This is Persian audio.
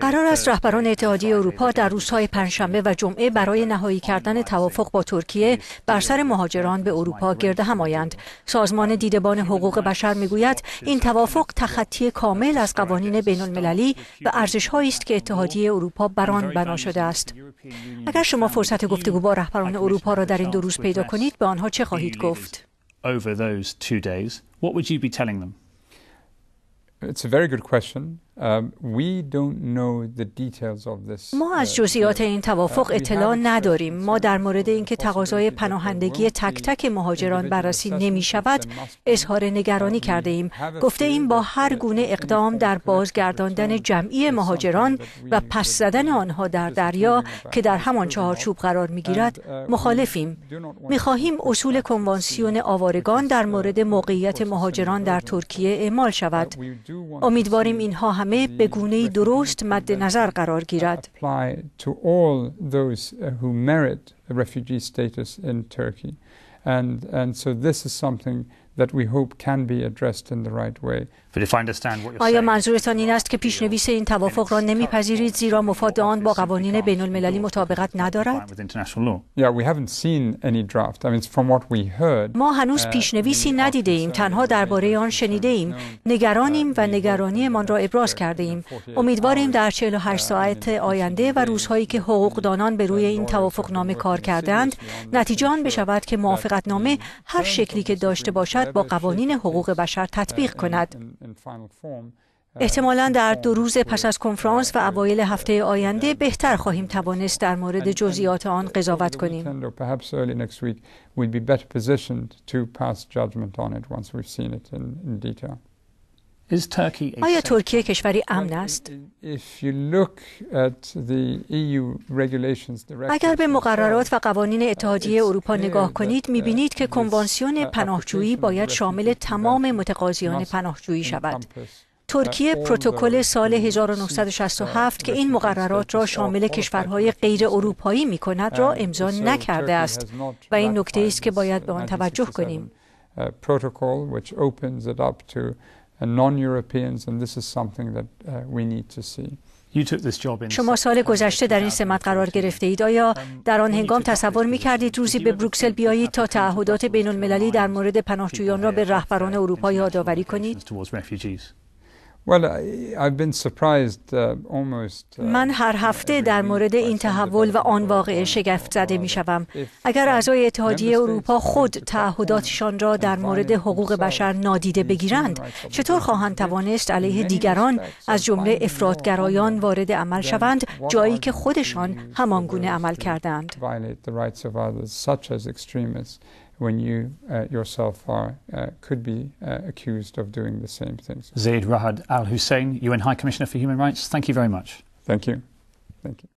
قرار است رهبران اتحادیه اروپا در روزهای پنجشنبه و جمعه برای نهایی کردن توافق با ترکیه بر سر مهاجران به اروپا گرد هم آیند سازمان دیدبان حقوق بشر میگوید این توافق تخطی کامل از قوانین بین المللی و ارزشهایی است که اتحادیه اروپا بر آن بنا شده است اگر شما فرصت گفتگو با رهبران اروپا را در این دو روز پیدا کنید به آنها چه خواهید گفت It's a very good question. Um, ما از uh, جزئیات این توافق uh, اطلاع نداریم ما در مورد اینکه تقاضای پناهندگی تک تک مهاجران بررسی نمی شود اظهار نگرانی کرده ایم گفته ایم با هر گونه اقدام در بازگرداندن جمعی مهاجران و پس زدن آنها در دریا که در همان چهارچوب قرار می گیرد uh, مخالفیم می خواهیم اصول کنوانسیون آوارگان در مورد موقعیت مهاجران در ترکیه اعمال شود امیدواریم اینها هم همه به گونه درشت مد نظر قرار گیرد. آیا منظورتان این است که پیشنویس این توافق را نمیپذیرید زیرا مفاد آن با قوانین بین المللی مطابقت ندارد؟ ما هنوز uh, پیشنویسی ندیده ایم تنها درباره آن شنیده ایم uh, نگرانیم و نگرانیمان را ابراز کرده ایم امیدواریم در 48 ساعت آینده و روزهایی که حقوقدانان به روی این توافق نامه کار کردند نتیجه آن uh, بشود که موافقت نامه هر شکلی که داشته باشد با قوانین حقوق بشر تطبیق کند. احتمالا در دو روز پس از کنفرانس و اوایل هفته آینده بهتر خواهیم توانست در مورد جزئیات آن قضاوت کنیم. آیا ترکیه کشوری امن است؟ e اگر به مقررات و قوانین uh, اتحادیه اروپا نگاه کنید uh, میبینید که uh, کنوانسیون پناهجویی باید شامل تمام متقاضیان پناهجویی شود. ترکیه پروتکل سال 1967 که این مقررات را شامل کشورهای غیر اروپایی می کند را امضا نکرده است و این نکته است که باید به آن توجه کنیم. شما سال گذشته در این سمت قرار گرفته اید آیا um, در آن هنگام تصور می کردید روزی به بروکسل بیایید تا تعهدات بین المللی در مورد پناهجویان را به رهبران اروپایی یادآوری کنید؟ Uh, uh, من هر هفته در مورد این تحول و آن واقعه شگفت زده می شوم. اگر اعضای اتحادیه اروپا خود تعهداتشان را در مورد حقوق بشر نادیده بگیرند، چطور خواهند توانست علیه دیگران از جمله افرادگرایان وارد عمل شوند جایی که خودشان همانگونه عمل کردند؟ when you uh, yourself are uh, could be uh, accused of doing the same things. Zaid Rahad Al Hussein, UN High Commissioner for Human Rights, thank you very much. Thank you. Thank you.